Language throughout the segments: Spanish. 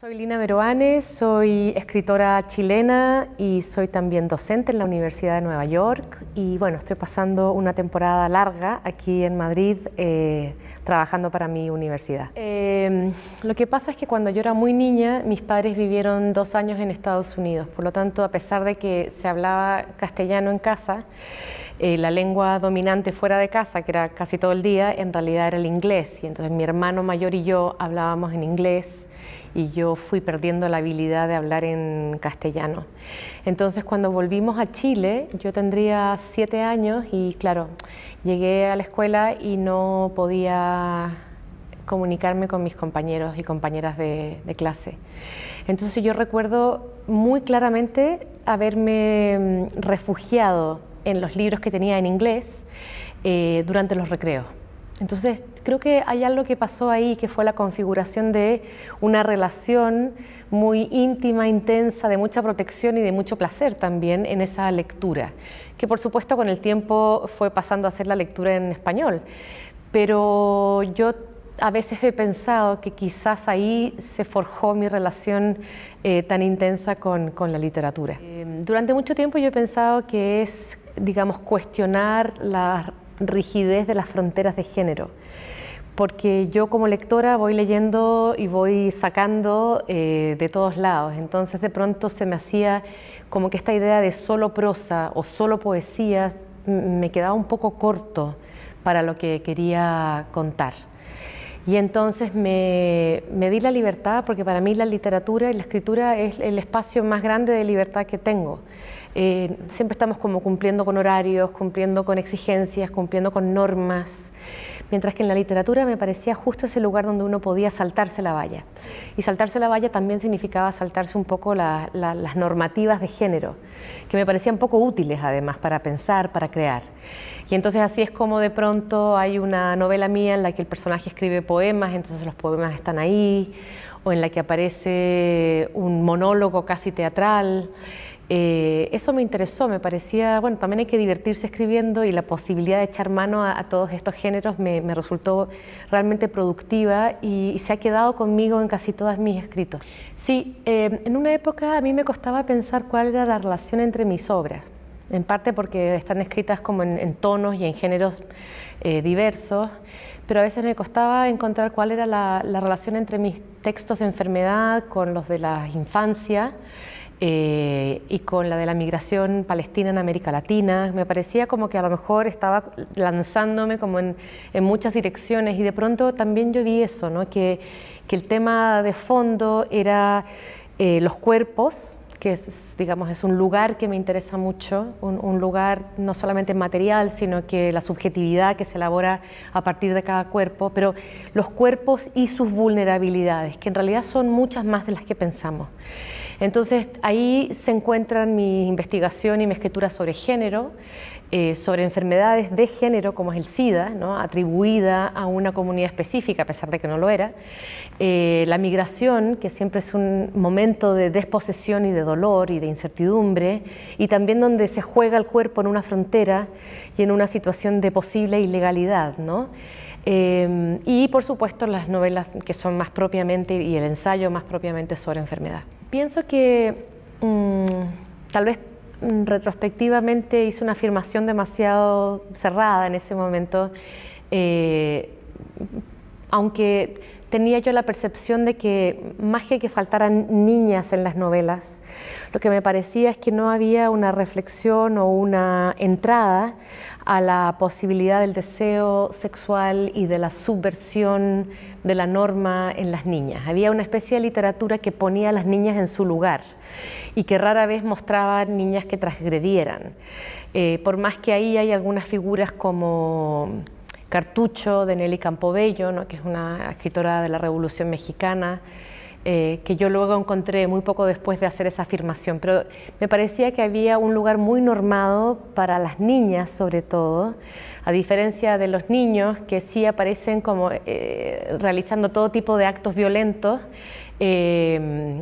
Soy Lina Veroane, soy escritora chilena y soy también docente en la Universidad de Nueva York. Y bueno, estoy pasando una temporada larga aquí en Madrid eh, trabajando para mi universidad. Eh, lo que pasa es que cuando yo era muy niña, mis padres vivieron dos años en Estados Unidos. Por lo tanto, a pesar de que se hablaba castellano en casa, eh, la lengua dominante fuera de casa, que era casi todo el día, en realidad era el inglés. Y entonces mi hermano mayor y yo hablábamos en inglés y yo fui perdiendo la habilidad de hablar en castellano. Entonces cuando volvimos a Chile, yo tendría siete años y claro, llegué a la escuela y no podía comunicarme con mis compañeros y compañeras de, de, clase. Entonces yo recuerdo muy claramente haberme mm, refugiado en los libros que tenía en inglés eh, durante los recreos. Entonces, creo que hay algo que pasó ahí, que fue la configuración de una relación muy íntima, intensa, de mucha protección y de mucho placer también en esa lectura, que por supuesto con el tiempo fue pasando a ser la lectura en español. Pero yo a veces he pensado que quizás ahí se forjó mi relación eh, tan intensa con, la literatura. Eh, durante mucho tiempo yo he pensado que es digamos, cuestionar la rigidez de las fronteras de género. Porque yo como lectora voy leyendo y voy sacando eh, de todos lados. Entonces de pronto se me hacía como que esta idea de solo prosa o solo poesía me quedaba un poco corto para lo que quería contar. Y entonces me, di la libertad, porque para mí la literatura y la escritura es el espacio más grande de libertad que tengo. Eh, siempre estamos como cumpliendo con horarios, cumpliendo con exigencias, cumpliendo con normas, mientras que en la literatura me parecía justo ese lugar donde uno podía saltarse la valla. Y saltarse la valla también significaba saltarse un poco las normativas de género, que me parecían poco útiles además para pensar, para crear. Y entonces así es como de pronto hay una novela mía en la que el personaje escribe poemas, entonces los poemas están ahí, o en la que aparece un monólogo casi teatral. Eh, eso me interesó, me parecía, bueno, también hay que divertirse escribiendo y la posibilidad de echar mano a, todos estos géneros me, resultó realmente productiva y, se ha quedado conmigo en casi todos mis escritos. Sí, eh, en una época a mí me costaba pensar cuál era la relación entre mis obras, en parte porque están escritas como en, tonos y en géneros eh, diversos, pero a veces me costaba encontrar cuál era la relación entre mis textos de enfermedad con los de la infancia. Eh, y con la de la migración palestina en América Latina. Me parecía como que a lo mejor estaba lanzándome como en, muchas direcciones y de pronto también yo vi eso, que, el tema de fondo era eh, los cuerpos que es, digamos, es un lugar que me interesa mucho, un, lugar no solamente material, sino que la subjetividad que se elabora a partir de cada cuerpo, pero los cuerpos y sus vulnerabilidades, que en realidad son muchas más de las que pensamos. Entonces ahí se encuentran mi investigación y mi escritura sobre género, eh, sobre enfermedades de género, como es el SIDA, atribuida a una comunidad específica, a pesar de que no lo era, eh, la migración, que siempre es un momento de desposesión y de dolor y de incertidumbre, y también donde se juega el cuerpo en una frontera y en una situación de posible ilegalidad. ¿no? Eh, y por supuesto las novelas que son más propiamente y el ensayo más propiamente sobre enfermedad. Pienso que mm, tal vez Mm, retrospectivamente hice una afirmación demasiado cerrada en ese momento, eh, aunque tenía yo la percepción de que más que que faltaran niñas en las novelas, lo que me parecía es que no había una reflexión o una entrada a la posibilidad del deseo sexual y de la subversión de la norma en las niñas. Había una especie de literatura que ponía a las niñas en su lugar y que rara vez mostraba niñas que transgredieran. Eh, por más que ahí hay algunas figuras como Cartucho de Nelly Campobello, que es una escritora de la Revolución Mexicana, eh, que yo luego encontré muy poco después de hacer esa afirmación, pero me parecía que había un lugar muy normado para las niñas sobre todo, a diferencia de los niños que sí aparecen como eh, realizando todo tipo de actos violentos. Eh,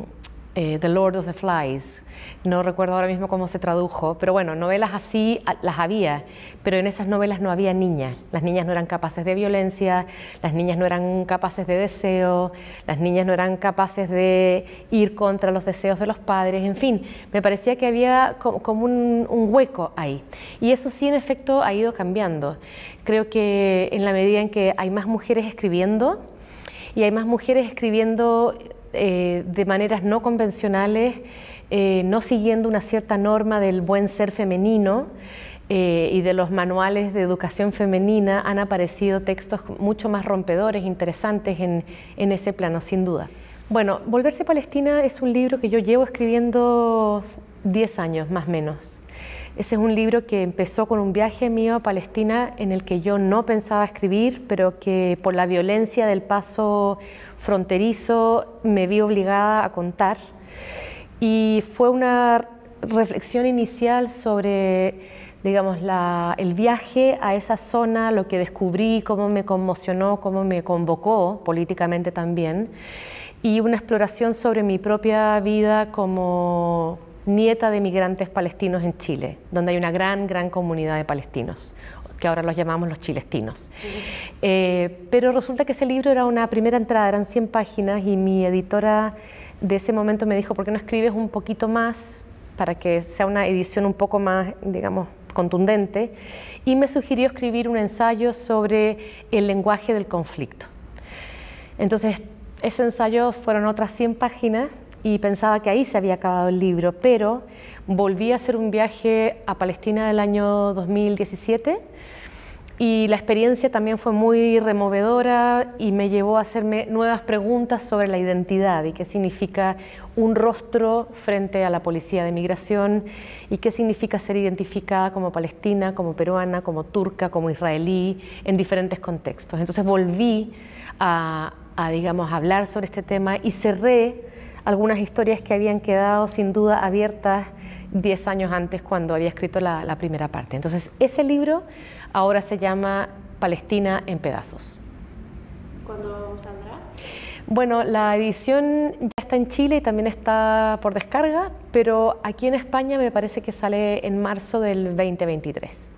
eh, the Lord of the Flies. No recuerdo ahora mismo cómo se tradujo, pero bueno, novelas así las había, pero en esas novelas no había niñas. Las niñas no eran capaces de violencia, las niñas no eran capaces de deseo, las niñas no eran capaces de ir contra los deseos de los padres, en fin, me parecía que había como un hueco ahí. Y eso sí, en efecto, ha ido cambiando. Creo que en la medida en que hay más mujeres escribiendo, y hay más mujeres escribiendo eh, de maneras no convencionales, eh, no siguiendo una cierta norma del buen ser femenino. Eh, y de los manuales de educación femenina han aparecido textos mucho más rompedores, interesantes en, ese plano, sin duda. Bueno, Volverse Palestina es un libro que yo llevo escribiendo 10 años, más o menos. Ese es un libro que empezó con un viaje mío a Palestina en el que yo no pensaba escribir, pero que por la violencia del paso fronterizo me vi obligada a contar. Y fue una reflexión inicial sobre digamos, el viaje a esa zona, lo que descubrí, cómo me conmocionó, cómo me convocó políticamente también, y una exploración sobre mi propia vida como nieta de migrantes palestinos en Chile, donde hay una gran, gran comunidad de palestinos que ahora los llamamos los chilestinos. Eh, pero resulta que ese libro era una primera entrada, eran 100 páginas y mi editora de ese momento me dijo, ¿por qué no escribes un poquito más para que sea una edición un poco más, digamos, contundente? Y me sugirió escribir un ensayo sobre el lenguaje del conflicto. Entonces, ese ensayo fueron otras 100 páginas y pensaba que ahí se había acabado el libro, pero volví a hacer un viaje a Palestina del año 2017 y la experiencia también fue muy removedora y me llevó a hacerme nuevas preguntas sobre la identidad y qué significa un rostro frente a la policía de migración y qué significa ser identificada como palestina, como peruana, como turca, como israelí en diferentes contextos. Entonces volví a, a digamos, hablar sobre este tema y cerré algunas historias que habían quedado sin duda abiertas 10 años antes cuando había escrito la, primera parte. Entonces, ese libro ahora se llama Palestina en pedazos. ¿Cuándo saldrá? Bueno, la edición ya está en Chile y también está por descarga, pero aquí en España me parece que sale en marzo del 2023.